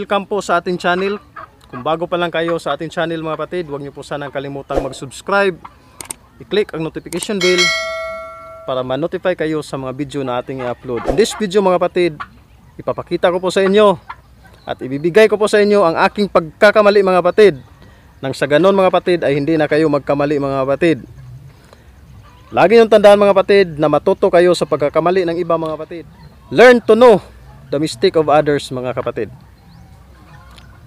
welcome po sa ating channel. Kung bago pa lang kayo sa ating channel mga patid, huwag niyo po sanang kalimutang mag-subscribe. I-click ang notification bell para ma-notify kayo sa mga video na ating i-upload. In this video mga patid, ipapakita ko po sa inyo at ibibigay ko po sa inyo ang aking pagkakamali mga patid. Nang sa ganon mga patid ay hindi na kayo magkamali mga patid. Lagi niyong tandaan mga patid na matuto kayo sa pagkakamali ng iba mga patid. Learn to know the mistake of others mga kapatid.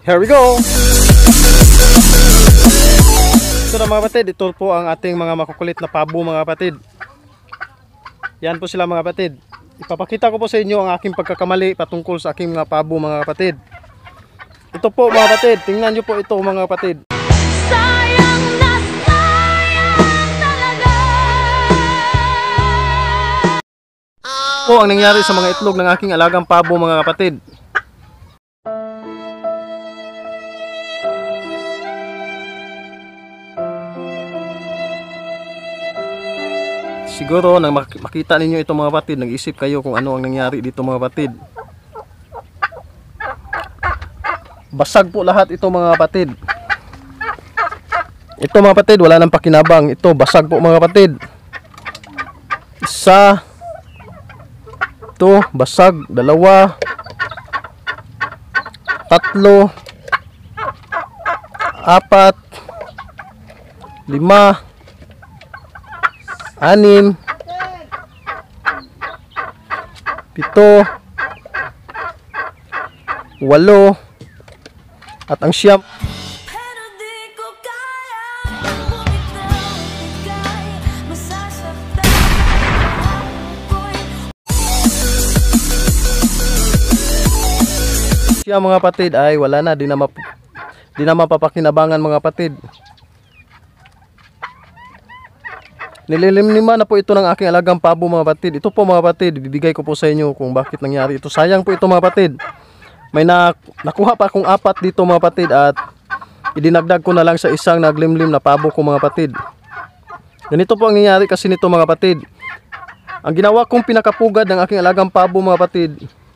Here we go! So na mga patid, ito po ang ating mga makukulit na pabo mga patid. Yan po sila mga patid. Ipapakita ko po sa inyo ang aking pagkakamali patungkol sa aking mga pabo mga patid. Ito po mga patid, tingnan nyo po ito mga patid. Sayang na sayang talaga. Po ang nangyari sa mga itlog ng aking alagang pabo mga kapatid. siguro nang makita ninyo ito mga batid nag-isip kayo kung ano ang nangyari dito mga batid basag po lahat ito mga batid ito mga batid wala nang pakinabang ito basag po mga batid isa ito basag dalawa tatlo apat lima anim, pito, walo, at ang siyam. Siya mga patid ay wala na, di na, map di na mapapakinabangan mga patid. Nililimlima na po ito ng aking alagang pabo mga patid Ito po mga patid, bibigay ko po sa inyo kung bakit nangyari ito. Sayang po ito mga patid May na, nakuha pa akong apat dito mga patid at idinagdag ko na lang sa isang naglimlim na pabo ko mga patid Ganito po ang nangyari kasi nito mga patid Ang ginawa kong pinakapugad ng aking alagang pabo mga patid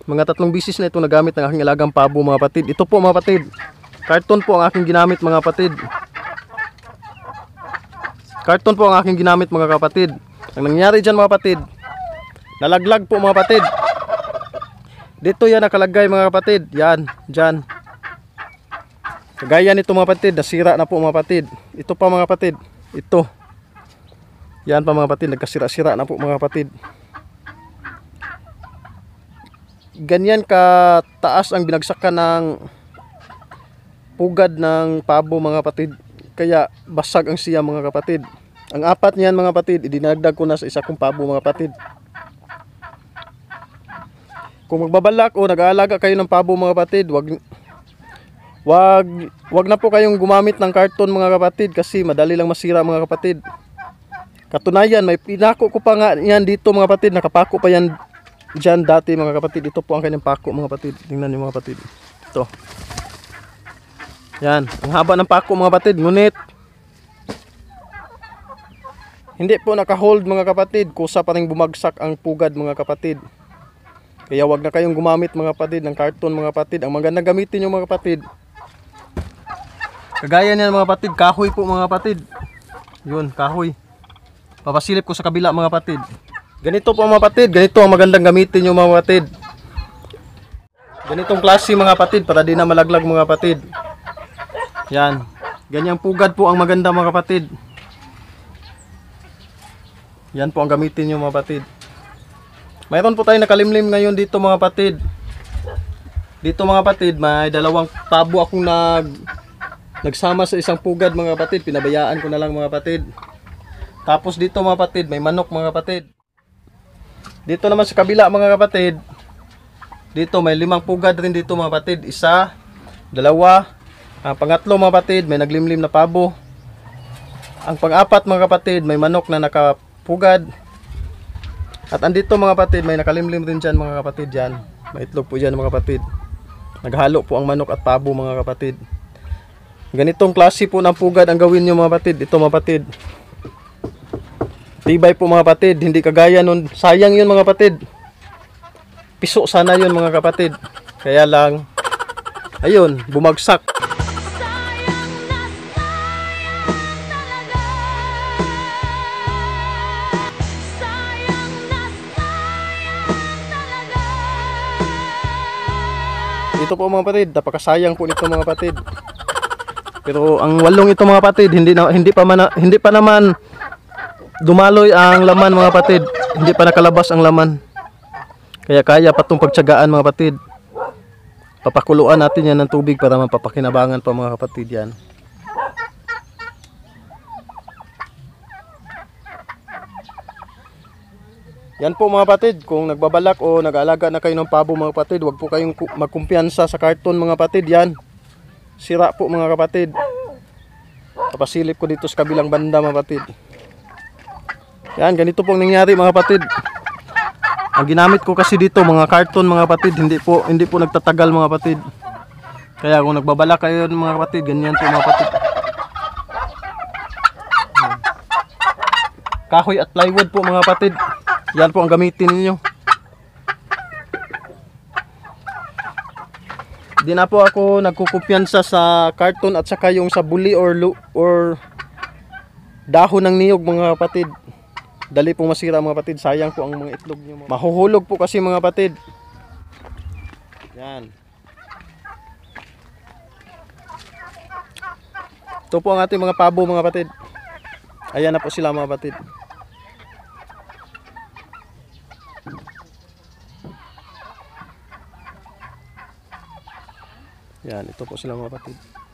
mga tatlong bisis na ito nagamit ng aking alagang pabo mga patid Ito po mga patid karton po ang aking ginamit mga patid Karton po ang aking ginamit mga kapatid. Ang nangyari dyan mga kapatid, nalaglag po mga kapatid. Dito yan nakalagay mga kapatid. Yan, dyan. Kagaya nito mga kapatid, nasira na po mga kapatid. Ito pa mga kapatid, ito. Yan pa mga kapatid, nagkasira-sira na po mga kapatid. Ganyan ka taas ang binagsakan ng pugad ng pabo mga kapatid. Kaya basag ang siya mga kapatid. Ang apat niyan mga kapatid, idinagdag ko na sa isa kong pabo mga kapatid. Kung magbabalak o nag-aalaga kayo ng pabo mga kapatid, wag wag wag na po kayong gumamit ng karton mga kapatid kasi madali lang masira mga kapatid. Katunayan, may pinako ko pa nga yan dito mga kapatid, nakapako pa yan dyan dati mga kapatid. Ito po ang kanyang pako mga kapatid. Tingnan niyo mga kapatid. Ito. Yan, ang haba ng pako mga kapatid, ngunit hindi po nakahold mga kapatid, kusa pa rin bumagsak ang pugad mga kapatid. Kaya wag na kayong gumamit mga kapatid ng karton mga kapatid. Ang maganda gamitin nyo mga kapatid. Kagaya niyan mga kapatid, kahoy po mga kapatid. Yun, kahoy. Papasilip ko sa kabila mga kapatid. Ganito po mga kapatid, ganito ang magandang gamitin nyo mga kapatid. Ganitong klase mga kapatid para di na malaglag mga kapatid. Yan. Ganyang pugad po ang maganda mga kapatid. Yan po ang gamitin nyo mga kapatid. Mayroon po tayo nakalimlim ngayon dito mga kapatid. Dito mga kapatid, may dalawang tabo akong nag nagsama sa isang pugad mga kapatid. Pinabayaan ko na lang mga kapatid. Tapos dito mga kapatid, may manok mga kapatid. Dito naman sa kabila mga kapatid, dito may limang pugad rin dito mga kapatid. Isa, dalawa, ang ah, pangatlo mga kapatid, may naglimlim na pabo. Ang pang-apat mga kapatid, may manok na nakapugad. At andito mga kapatid, may nakalimlim din dyan mga kapatid dyan. May itlog po dyan mga kapatid. Naghalo po ang manok at pabo mga kapatid. Ganitong klase po ng pugad ang gawin nyo mga kapatid. Ito mga kapatid. Tibay po mga kapatid. Hindi kagaya nun. Sayang yun mga kapatid. Piso sana yun mga kapatid. Kaya lang, ayun, bumagsak. nito po mga patid. Napakasayang po nito mga patid. Pero ang walong ito mga patid, hindi na, hindi pa man, hindi pa naman dumaloy ang laman mga patid. Hindi pa nakalabas ang laman. Kaya kaya pa itong pagtsagaan mga patid. Papakuluan natin yan ng tubig para mapapakinabangan pa mga kapatid yan. Yan po mga patid, kung nagbabalak o nag-aalaga na kayo ng pabo mga patid, huwag po kayong magkumpiyansa sa karton mga patid, yan. Sira po mga kapatid. Kapasilip ko dito sa kabilang banda mga patid. Yan, ganito pong nangyari mga patid. Ang ginamit ko kasi dito mga karton mga patid, hindi po hindi po nagtatagal mga patid. Kaya kung nagbabalak kayo mga patid, ganyan po mga patid. Kahoy at plywood po mga patid. Yan po ang gamitin ninyo. Di na po ako nagkukupyansa sa karton at saka yung sa buli or, or dahon ng niyog mga kapatid. Dali po masira mga kapatid. Sayang po ang mga itlog nyo. Mga. Mahuhulog po kasi mga kapatid. Yan. Ito po ang ating mga pabo mga kapatid. Ayan na po sila mga kapatid. Yan, ito po sila mga kapatid.